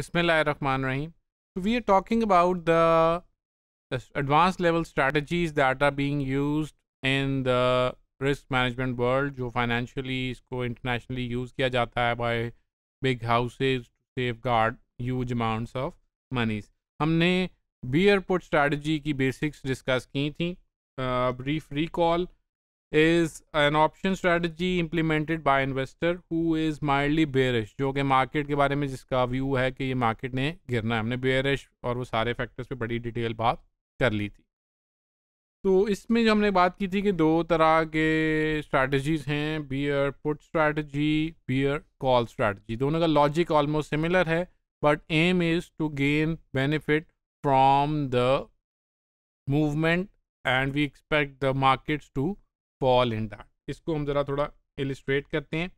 बिस्मिल्लाहमान रहीम we are talking about the advance level strategies that are being used in the risk management world जो financially इसको internationally use किया जाता है by big houses safeguard huge amounts of moneys हमने B put strategy की basics discuss की थी brief recall is an option strategy implemented by investor who is mildly bearish जो कि market के बारे में जिसका view है कि ये market ने गिरना है हमने bearish और वो सारे factors पे बड़ी detail बात कर ली थी तो इसमें जो हमने बात की थी कि दो तरह के strategies हैं bear put strategy bear call strategy दोनों का logic almost similar है but aim is to gain benefit from the movement and we expect the markets to fall in that इसको हम जरा थोड़ा इलिस्ट्रेट करते हैं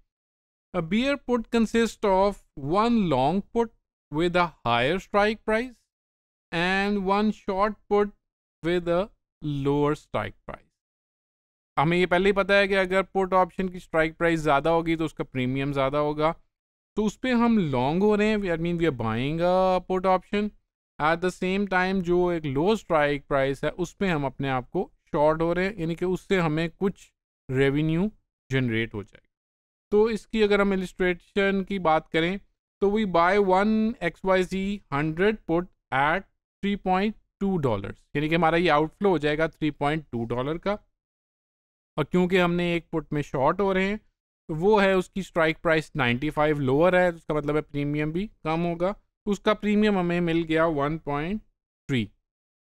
a bear put consist of one long put with a higher strike price and one short put with a lower strike price हमें ये पहले ही पता है कि अगर पुट ऑप्शन की स्ट्राइक प्राइस ज़्यादा होगी तो उसका प्रीमियम ज़्यादा होगा तो उस पर हम लॉन्ग हो रहे हैं I mean we are buying put option at the same time जो एक लो स्ट्राइक प्राइस है उस पर हम अपने आप को शॉर्ट हो रहे हैं यानी कि उससे हमें कुछ रेवेन्यू जनरेट हो जाएगा तो इसकी अगर हम एलिस्ट्रेशन की बात करें तो we buy one X Y G hundred put at three point two dollar यानी कि हमारा ये आउटफ्लो हो जाएगा थ्री पॉइंट टू डॉलर का और क्योंकि हमने एक पुट में शॉर्ट हो रहे हैं तो वो है उसकी strike price ninety five lower है उसका मतलब है प्रीमियम भी कम होगा उसका प्रीमियम हमें मिल गया वन पॉइंट थ्री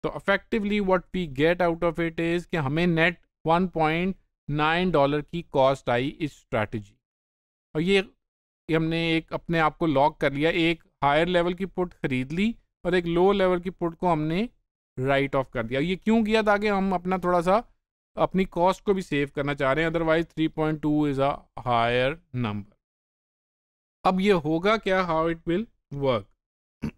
तो effectively what we get out of it is कि हमें नेट 1.9 डॉलर की कॉस्ट आई इस स्ट्रैटेजी और ये हमने एक अपने आप को लॉक कर लिया एक हायर लेवल की पुट खरीद ली और एक लो लेवल की पुट को हमने राइट ऑफ कर दिया ये क्यों किया ताकि हम अपना थोड़ा सा अपनी कॉस्ट को भी सेव करना चाह रहे हैं otherwise 3.2 is a higher number अब ये होगा क्या how it will work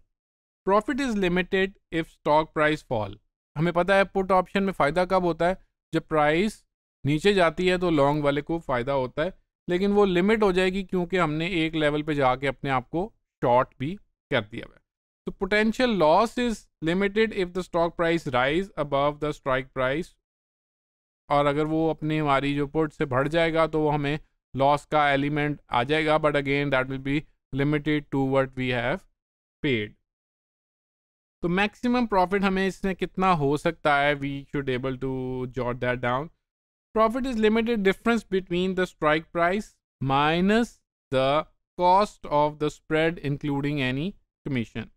profit is limited if stock price fall हमें पता है पुट ऑप्शन में फ़ायदा कब होता है जब प्राइस नीचे जाती है तो लॉन्ग वाले को फ़ायदा होता है लेकिन वो लिमिट हो जाएगी क्योंकि हमने एक लेवल पे जाके अपने आप को शॉर्ट भी कर दिया है तो potential loss is limited if the stock price rise above the strike price और अगर वो अपनी हमारी जो पुट से बढ़ जाएगा तो वो हमें लॉस का एलिमेंट आ जाएगा but again that will be limited to what we have paid तो मैक्सिमम प्रॉफिट हमें इसमें कितना हो सकता है we should able to jot that down profit is limited difference between the strike price minus the cost of the spread including any commission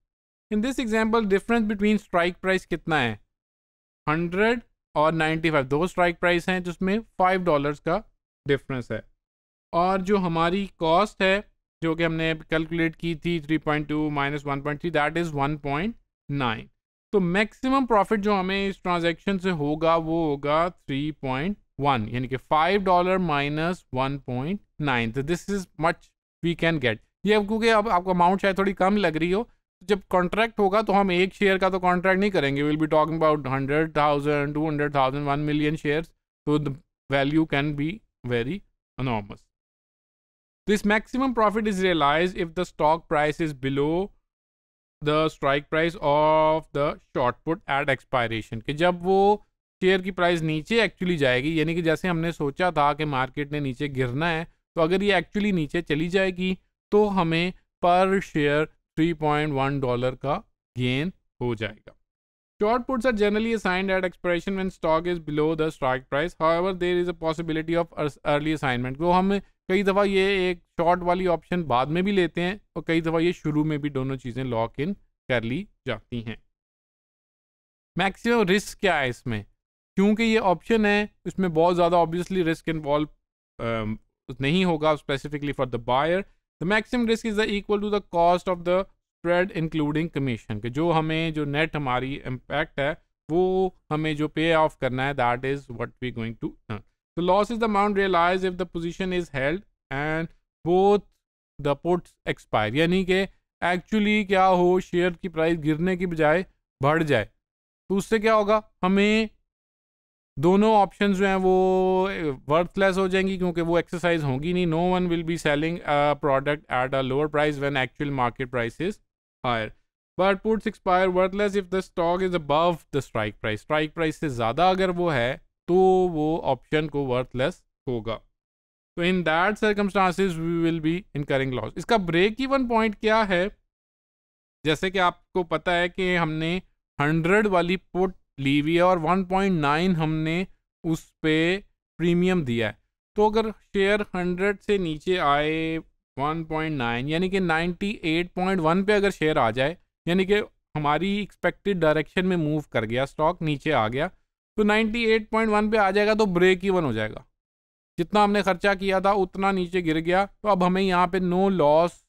in this example difference between strike price कितना है hundred और ninety five दो strike price हैं जिसमें five dollars का difference है और जो हमारी कॉस्ट है जो कि हमने कैलकुलेट की थी three point two minus one point three that is one point nine तो मैक्सिमम प्रॉफिट जो हमें इस ट्रांजैक्शन से होगा वो होगा थ्री पॉइंट वन यानी कि five dollar minus one point nine तो this is much we can get ये क्योंकि अब आपको अमाउंट शायद थोड़ी कम लग रही हो जब कॉन्ट्रैक्ट होगा तो हम एक शेयर का तो कॉन्ट्रैक्ट नहीं करेंगे will be talking about hundred thousand two hundred thousand one million share तो the value can be very enormous this maximum profit is realise if the stock price is below the strike price of the short put at expiration कि जब वो share की price नीचे actually जाएगी यानी कि जैसे हमने सोचा था कि मार्केट ने नीचे गिरना है तो अगर ये एक्चुअली नीचे चली जाएगी तो हमें पर शेयर 3.1 डॉलर का गेन हो जाएगा short puts are generally assigned at expiration when stock is below the strike price however there is a possibility of early assignment वो हम कई दफ़ा ये एक शॉर्ट वाली ऑप्शन बाद में भी लेते हैं और कई दफ़ा ये शुरू में भी दोनों चीज़ें लॉक इन कर ली जाती हैं मैक्सिमम रिस्क क्या है इसमें क्योंकि ये ऑप्शन है इसमें बहुत ज़्यादा ऑब्वियसली रिस्क इन्वॉल्व नहीं होगा specifically for the buyer the maximum risk is the equal to the cost of the spread including commission के जो हमें जो नेट हमारी इम्पैक्ट है वो हमें जो पे ऑफ करना है that is what we going to The loss is the amount realized if the position is held and both the puts expire. यानी कि एक्चुअली क्या हो शेयर की प्राइस गिरने की बजाय बढ़ जाए तो उससे क्या होगा हमें दोनों ऑप्शन जो हैं वो वर्थलेस हो जाएंगी क्योंकि वो एक्सरसाइज होंगी नहीं no one will be selling product at a lower price when actual market price is higher but puts expire worthless if the stock is above the strike price strike price से ज़्यादा अगर वो है तो वो option को worthless होगा तो in that circumstances we will be incurring loss इसका ब्रेक इवन पॉइंट क्या है जैसे कि आपको पता है कि हमने 100 वाली पुट ली हुई है और 1.9 हमने उस पर प्रीमियम दिया है तो अगर शेयर 100 से नीचे आए 1.9 यानी कि 98.1 पे अगर शेयर आ जाए यानी कि हमारी एक्सपेक्टेड डायरेक्शन में मूव कर गया स्टॉक नीचे आ गया तो 98.1 पे आ जाएगा तो ब्रेक इवन हो जाएगा जितना हमने खर्चा किया था उतना नीचे गिर गया तो अब हमें यहाँ पे नो लॉस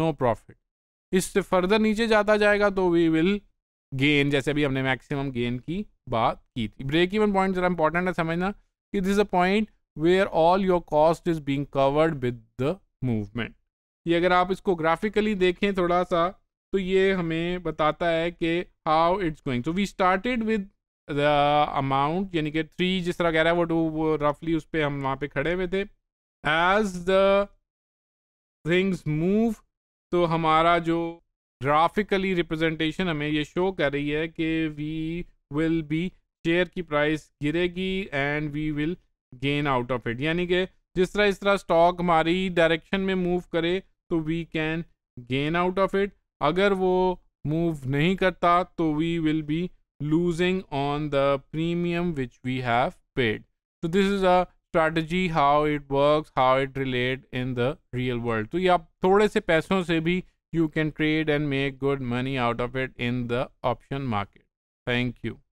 नो प्रॉफिट इससे फर्दर नीचे जाता जाएगा तो वी विल गेन जैसे अभी हमने मैक्सिमम गेन की बात की थी ब्रेक इवन पॉइंट जरा इंपॉर्टेंट है समझना कि this a point where all your cost is being covered with the movement ये अगर आप इसको ग्राफिकली देखें थोड़ा सा तो ये हमें बताता है कि how it's going so we started with the amount यानी कि थ्री जिस तरह कह रहा है वो टू वो रफली उस पर हम वहाँ पे खड़े हुए थे एज द थिंग्स मूव तो हमारा जो ग्राफिकली रिप्रेजेंटेशन हमें ये शो कर रही है कि वी विल बी शेयर की प्राइस गिरेगी and we will gain out of it यानी कि जिस तरह इस तरह स्टॉक हमारी डायरेक्शन में मूव करे तो we can gain out of it अगर वो मूव नहीं करता तो we will be losing on the premium which we have paid. So this is a strategy how it works, how it relate in the real world. So yeah, थोड़े से पैसों से भी you can trade and make good money out of it in the option market. Thank you.